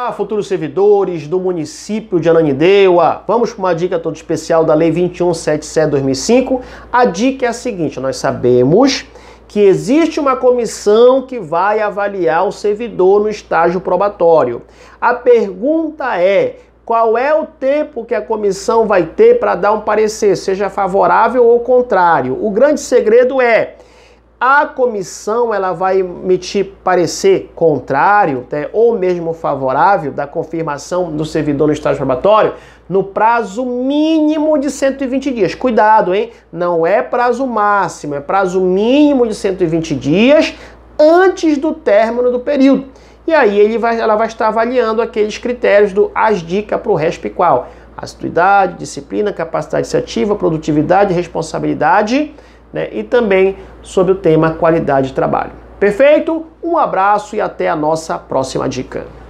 Olá, ah, futuros servidores do município de Ananindeua. Vamos para uma dica toda especial da Lei 2177/2005. A dica é a seguinte: nós sabemos que existe uma comissão que vai avaliar o servidor no estágio probatório. A pergunta é: qual é o tempo que a comissão vai ter para dar um parecer, seja favorável ou contrário? O grande segredo é a comissão ela vai emitir parecer contrário né, ou mesmo favorável da confirmação do servidor no estágio probatório no prazo mínimo de 120 dias. Cuidado, hein? Não é prazo máximo, é prazo mínimo de 120 dias antes do término do período. E aí ele vai, ela vai estar avaliando aqueles critérios do as dicas para o RESP qual? Assiduidade, disciplina, capacidade iniciativa, produtividade, responsabilidade né? e também sobre o tema qualidade de trabalho. Perfeito? Um abraço e até a nossa próxima dica.